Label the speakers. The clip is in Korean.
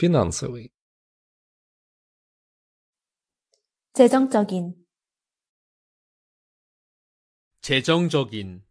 Speaker 1: финансовый.
Speaker 2: 재정적인
Speaker 1: 재정적인